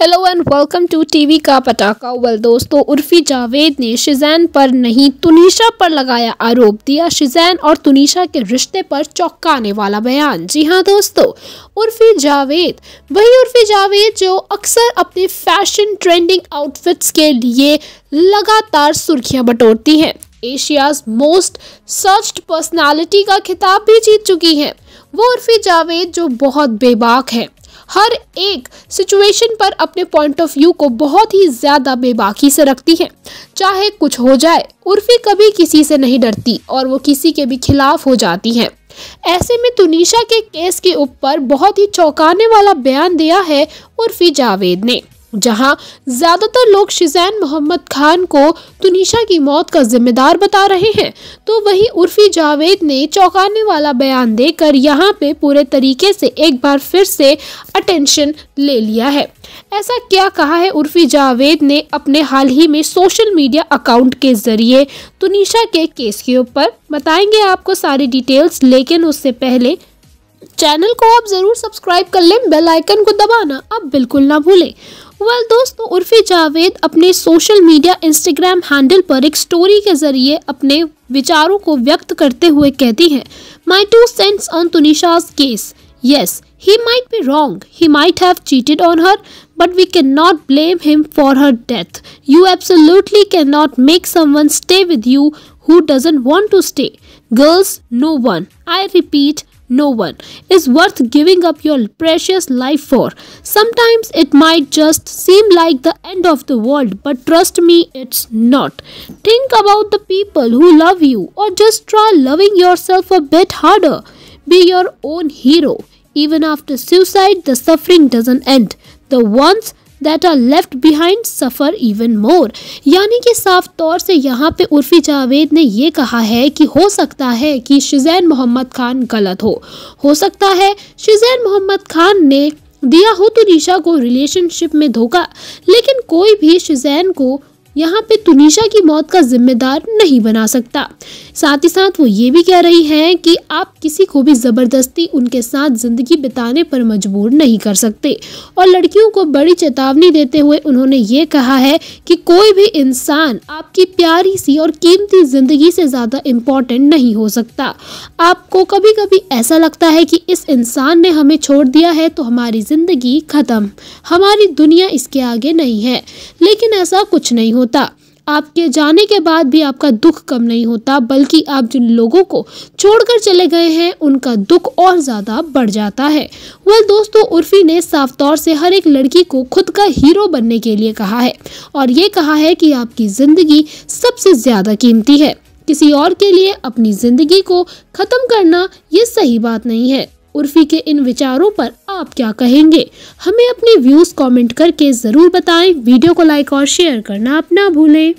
Hello and welcome to TV का पटाखा well दोस्तों उर्फी जावेद ने शिजैन पर नहीं तुनिशा पर लगाया आरोप दिया शिजैन और तुनिशा के रिश्ते पर चौंकाने वाला बयान जी हाँ दोस्तों उर्फी जावेद वही उर्फी जावेद जो अक्सर अपने फैशन ट्रेंडिंग आउटफिट्स के लिए लगातार सुर्खियां बटोरती हैं एशियाज मोस्ट सर्च्ड पर्सनालिटी का खिताब भी जीत चुकी हैं वो उर्फी जावेद जो बहुत बेबाक है हर एक सिचुएशन पर अपने पॉइंट ऑफ व्यू को बहुत ही ज़्यादा बेबाकी से रखती है चाहे कुछ हो जाए उर्फी कभी किसी से नहीं डरती और वो किसी के भी खिलाफ हो जाती है ऐसे में तुनिशा के केस के ऊपर बहुत ही चौंकाने वाला बयान दिया है उर्फी जावेद ने जहां ज्यादातर लोग शिजैन मोहम्मद खान को तुनिशा की मौत का जिम्मेदार बता रहे हैं तो वहीं उर्फी जावेद ने चौंकाने वाला बयान देकर यहां पे पूरे तरीके से एक बार फिर से अटेंशन ले लिया है ऐसा क्या कहा है उर्फी जावेद ने अपने हाल ही में सोशल मीडिया अकाउंट के जरिए तुनिशा के केस के ऊपर बताएंगे आपको सारी डिटेल्स लेकिन उससे पहले चैनल को आप ज़रूर सब्सक्राइब कर लें बेल आइकन को दबाना आप बिल्कुल ना भूलें वेल well, दोस्तों उर्फी जावेद अपने सोशल मीडिया इंस्टाग्राम हैंडल पर एक स्टोरी के जरिए अपने विचारों को व्यक्त करते हुए कहती हैं my two cents on Tunisha's case yes he might be wrong he might have cheated on her but we cannot blame him for her death. You absolutely cannot make someone stay with you who doesn't want to stay. Girls, no one. I repeat, no one is worth giving up your precious life for. Sometimes it might just seem like the end of the world, but trust me, it's not. Think about the people who love you, or just try loving yourself a bit harder. Be your own hero. Even after suicide, the suffering doesn't end. The ones that are left behind suffer even more यानी कि साफ तौर से यहाँ पे उर्फी जावेद ने यह कहा है कि हो सकता है कि शिजैन मोहम्मद खान गलत हो हो सकता है शिजैन मोहम्मद खान ने दिया हो तो निशा को रिलेशनशिप में धोखा लेकिन कोई भी शिजैन को यहाँ पे तुनिशा की मौत का जिम्मेदार नहीं बना सकता साथ ही साथ वो ये भी कह रही हैं कि आप किसी को भी ज़बरदस्ती उनके साथ ज़िंदगी बिताने पर मजबूर नहीं कर सकते और लड़कियों को बड़ी चेतावनी देते हुए उन्होंने ये कहा है कि कोई भी इंसान आपकी प्यारी सी और कीमती ज़िंदगी से ज़्यादा इम्पॉर्टेंट नहीं हो सकता आपको कभी कभी ऐसा लगता है कि इस इंसान ने हमें छोड़ दिया है तो हमारी ज़िंदगी ख़त्म हमारी दुनिया इसके आगे नहीं है लेकिन ऐसा कुछ नहीं होता आपके जाने के बाद भी आपका दुख कम नहीं होता बल्कि आप जिन लोगों को छोड़कर चले गए हैं उनका दुख और ज़्यादा बढ़ जाता है वह दोस्तों उर्फी ने साफ तौर से हर एक लड़की को खुद का हीरो बनने के लिए कहा है और ये कहा है कि आपकी ज़िंदगी सबसे ज़्यादा कीमती है किसी और के लिए अपनी ज़िंदगी को ख़त्म करना ये सही बात नहीं है उर्फी के इन विचारों पर आप क्या कहेंगे हमें अपने व्यूज़ कमेंट करके ज़रूर बताएं वीडियो को लाइक और शेयर करना आप ना भूलें